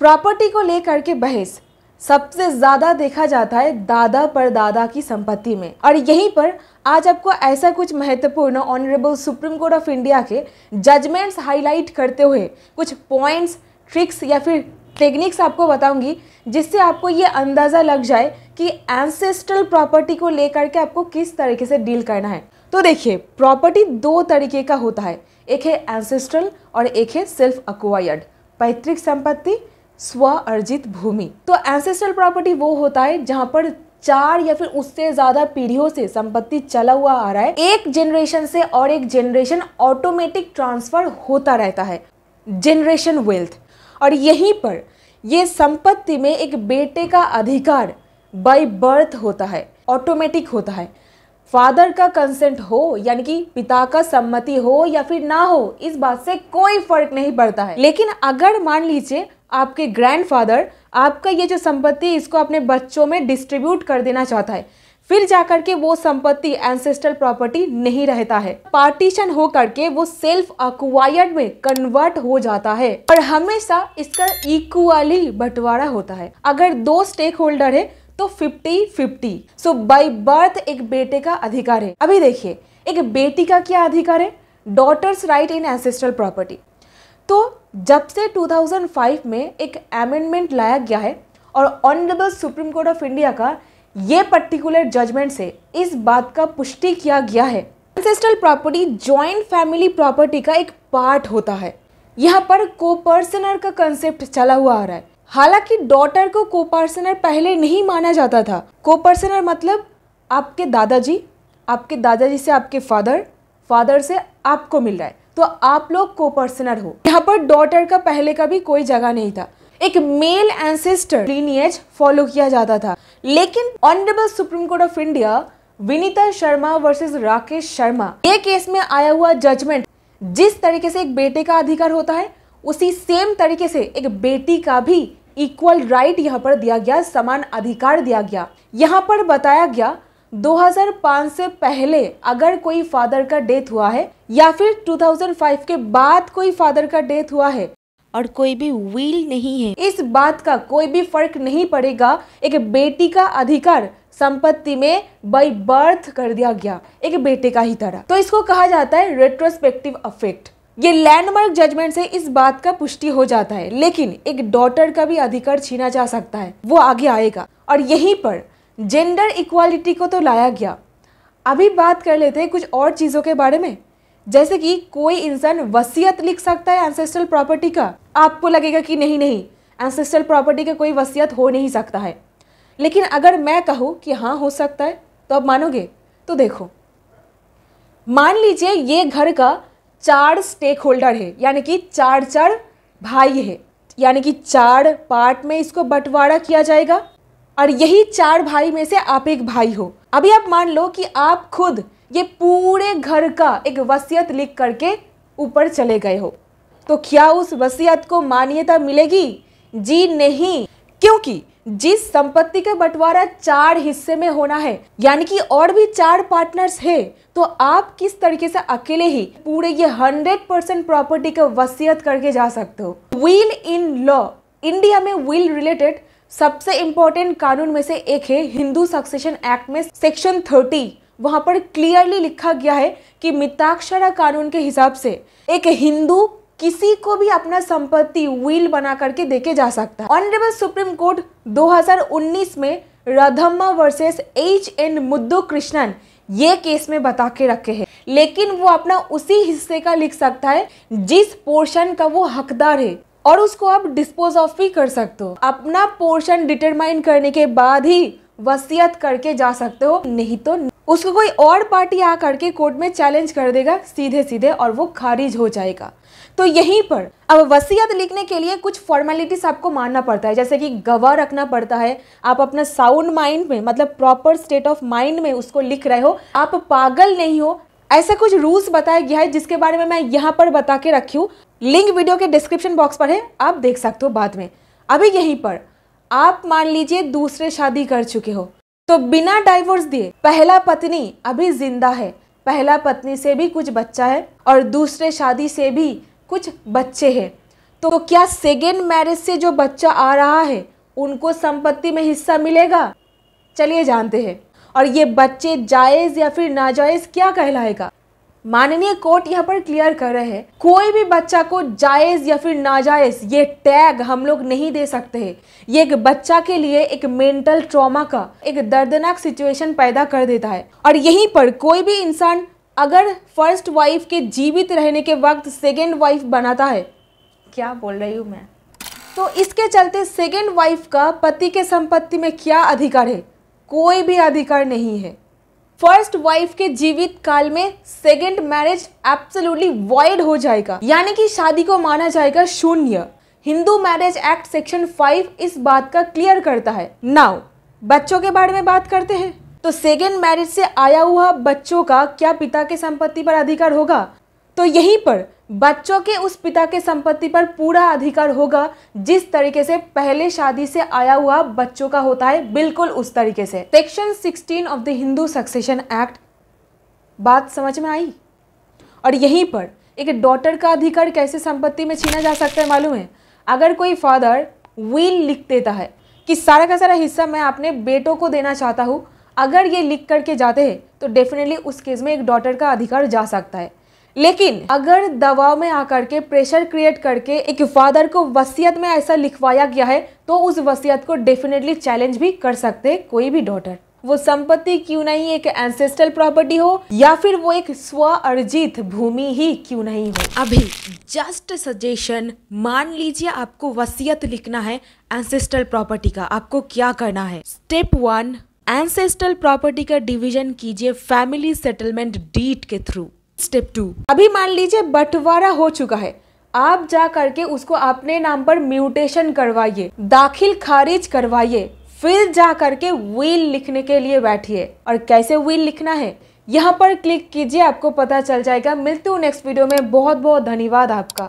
property को लेकर के बहस सबसे ज्यादा देखा जाता है दादा पर दादा की संपत्ति में और यहीं पर आज आपको ऐसा कुछ महत्वपूर्ण honourable supreme court of India के जजमेंट्स हाईलाइट करते हुए कुछ पॉइंट्स ट्रिक्स या फिर टेक्निक्स आपको बताऊंगी जिससे आपको ये अंदाज़ा लग जाए कि एंसेस्ट्रल प्रॉपर्टी को लेकर के आपको किस तरीके से डील करना है तो देखिए प्रॉपर्टी दो तरीके का होता है एक है एंसेस्ट्रल और एक है सेल्फ अक्वायर्ड पैतृक संपत्ति स्व अर्जित भूमि तो एंसेस्ट्रल प्रॉपर्टी वो होता है जहाँ पर चार या फिर उससे ज्यादा पीढ़ियों से संपत्ति चला हुआ आ रहा है एक जेनरेशन से और एक जेनरेशन ऑटोमेटिक ट्रांसफर होता रहता है जेनरेशन वेल्थ और यहीं पर ये संपत्ति में एक बेटे का अधिकार बाय बर्थ होता है ऑटोमेटिक होता है फादर का कंसेंट हो यानी कि पिता का सम्मति हो या फिर ना हो इस बात से कोई फर्क नहीं पड़ता है लेकिन अगर मान लीजिए आपके ग्रैंडफादर आपका ये जो संपत्ति इसको अपने बच्चों में डिस्ट्रीब्यूट कर देना चाहता है फिर जाकर के वो संपत्ति एंसेस्ट्रल प्रॉपर्टी नहीं रहता है पार्टीशन हो करके वो सेल्फ अक्वायर्ड में कन्वर्ट हो जाता है और हमेशा इसका इक्वली बंटवारा होता है अगर दो स्टेक होल्डर है तो 50 50 सो बाय बर्थ एक बेटे का अधिकार है अभी देखिए एक बेटी का क्या अधिकार है daughters right in ancestral property तो जब से 2005 में एक अमेंडमेंट लाया गया है और honourable supreme court of India का ये पर्टिकुलर जजमेंट से इस बात का पुष्टि किया गया है ancestral property joint family property का एक पार्ट होता है यहाँ पर कोपर्सनर का कंसेप्ट चला हुआ आ रहा है हालांकि डॉटर को कोपर्सनर पहले नहीं माना जाता था कोपर्सनर मतलब आपके दादाजी आपके दादाजी से आपके फादर फादर से आपको मिल रहा है तो आप लोग को पर्सनर हो यहाँ पर डॉटर का पहले का भी कोई जगह नहीं था एक मेल एंसेस्टर लीनियज फॉलो किया जाता था लेकिन honourable supreme court of India Vineeta Sharma versus Rakesh Sharma ये केस में आया हुआ जजमेंट जिस तरीके से एक बेटे का अधिकार होता है उसी सेम तरीके से एक बेटी का भी इक्वल राइट यहाँ पर दिया गया समान अधिकार दिया गया यहाँ पर बताया गया 2005 से पहले अगर कोई फादर का डेथ हुआ है या फिर 2005 के बाद कोई फादर का डेथ हुआ है और कोई भी व्हील नहीं है इस बात का कोई भी फर्क नहीं पड़ेगा एक बेटी का अधिकार संपत्ति में बाई बर्थ कर दिया गया एक बेटे का ही तरह तो इसको कहा जाता है रेट्रोस्पेक्टिव अफेक्ट ये लैंडमार्क जजमेंट से इस बात का पुष्टि हो जाता है लेकिन एक डॉटर का भी अधिकार छीना जा सकता है वो आगे आएगा और यहीं पर जेंडर इक्वालिटी को तो लाया गया अभी बात कर लेते हैं कुछ और चीज़ों के बारे में जैसे कि कोई इंसान वसीयत लिख सकता है एंसेस्ट्रल प्रॉपर्टी का आपको लगेगा कि नहीं नहीं एंसेस्ट्रल प्रॉपर्टी का कोई वसीयत हो नहीं सकता है लेकिन अगर मैं कहूँ कि हाँ हो सकता है तो आप मानोगे तो देखो मान लीजिए ये घर का चार स्टेक होल्डर है यानी कि चार चार भाई है यानी कि चार पार्ट में इसको बंटवारा किया जाएगा और यही चार भाई में से आप एक भाई हो अभी आप मान लो कि आप खुद ये पूरे घर का एक वसीयत लिख करके ऊपर चले गए हो तो क्या उस वसीयत को मान्यता मिलेगी जी नहीं क्योंकि जिस संपत्ति का बंटवारा चार हिस्से में होना है यानी कि और भी चार पार्टनर्स हैं, तो आप किस तरीके से अकेले ही पूरे ये हंड्रेड परसेंट प्रॉपर्टी का वसीयत करके जा सकते हो विल इन लॉ इंडिया में विल रिलेटेड सबसे इम्पोर्टेंट कानून में से एक है हिंदू सक्सेशन एक्ट में सेक्शन थर्टी वहाँ पर क्लियरली लिखा गया है कि मिताक्षरा कानून के हिसाब से एक हिंदू किसी को भी अपना संपत्ति व्हील बना करके देके जा सकता है ऑनरेबल सुप्रीम कोर्ट 2019 में रधम्मा वर्सेस एच एन मुद्दू कृष्णन ये केस में बता के रखे हैं लेकिन वो अपना उसी हिस्से का लिख सकता है जिस पोर्शन का वो हकदार है और उसको आप डिस्पोज ऑफ भी कर सकते हो अपना पोर्शन डिटरमाइन करने के बाद ही वसीयत करके जा सकते हो नहीं तो उसको कोई और पार्टी आ करके कोर्ट में चैलेंज कर देगा सीधे सीधे और वो खारिज हो जाएगा तो यहीं पर अब वसीयत लिखने के लिए कुछ फॉर्मेलिटीज आपको मानना पड़ता है जैसे कि गवाह रखना पड़ता है आप अपना साउंड माइंड में मतलब प्रॉपर स्टेट ऑफ माइंड में उसको लिख रहे हो आप पागल नहीं हो ऐसा कुछ रूल्स बताया गया है जिसके बारे में मैं यहाँ पर बता के रखी हूँ लिंक वीडियो के डिस्क्रिप्शन बॉक्स पर है आप देख सकते हो बाद में अभी यहीं पर आप मान लीजिए दूसरे शादी कर चुके हो तो बिना डाइवोर्स दिए पहला पत्नी अभी जिंदा है पहला पत्नी से भी कुछ बच्चा है और दूसरे शादी से भी कुछ बच्चे हैं तो क्या सेकेंड मैरिज से जो बच्चा आ रहा है उनको संपत्ति में हिस्सा मिलेगा चलिए जानते हैं और ये बच्चे जायज़ या फिर नाजायज़ क्या कहलाएगा माननीय कोर्ट यहाँ पर क्लियर कर रहे हैं कोई भी बच्चा को जायज या फिर नाजायज ये टैग हम लोग नहीं दे सकते हैं ये एक बच्चा के लिए एक मेंटल ट्रॉमा का एक दर्दनाक सिचुएशन पैदा कर देता है और यहीं पर कोई भी इंसान अगर फर्स्ट वाइफ के जीवित रहने के वक्त सेकेंड वाइफ बनाता है क्या बोल रही हूँ मैं तो इसके चलते सेकेंड वाइफ का पति के संपत्ति में क्या अधिकार है कोई भी अधिकार नहीं है फर्स्ट वाइफ के जीवित काल में सेकेंड मैरिज एब्सोल्युटली वॉइड हो जाएगा यानी कि शादी को माना जाएगा शून्य Hindu marriage act section five इस बात का क्लियर करता है नाउ बच्चों के बारे में बात करते हैं तो सेकेंड मैरिज से आया हुआ बच्चों का क्या पिता के संपत्ति पर अधिकार होगा तो यहीं पर बच्चों के उस पिता के संपत्ति पर पूरा अधिकार होगा जिस तरीके से पहले शादी से आया हुआ बच्चों का होता है बिल्कुल उस तरीके से section 16 of the Hindu succession act बात समझ में आई और यहीं पर एक डॉटर का अधिकार कैसे संपत्ति में छीना जा सकता है मालूम है अगर कोई फादर विल लिख देता है कि सारा का सारा हिस्सा मैं अपने बेटों को देना चाहता हूँ अगर ये लिख करके जाते हैं तो डेफिनेटली उस केस में एक डॉटर का अधिकार जा सकता है लेकिन अगर दबाव में आकर के प्रेशर क्रिएट करके एक फादर को वसीयत में ऐसा लिखवाया गया है तो उस वसीयत को डेफिनेटली चैलेंज भी कर सकते कोई भी डॉटर वो संपत्ति क्यों नहीं एक एंसेस्टल प्रॉपर्टी हो या फिर वो एक स्व अर्जित भूमि ही क्यों नहीं हो अभी जस्ट सजेशन मान लीजिए आपको वसीयत लिखना है एंसेस्ट्रल प्रॉपर्टी का आपको क्या करना है स्टेप वन एंसेस्ट्रल प्रॉपर्टी का डिवीजन कीजिए फैमिली सेटलमेंट डीट के थ्रू स्टेप टू अभी मान लीजिए बंटवारा हो चुका है आप जा करके उसको अपने नाम पर म्यूटेशन करवाइए दाखिल खारिज करवाइए फिर जा करके व्हील लिखने के लिए बैठिए और कैसे व्हील लिखना है यहाँ पर क्लिक कीजिए आपको पता चल जाएगा मिलते हूँ नेक्स्ट वीडियो में बहुत बहुत धन्यवाद आपका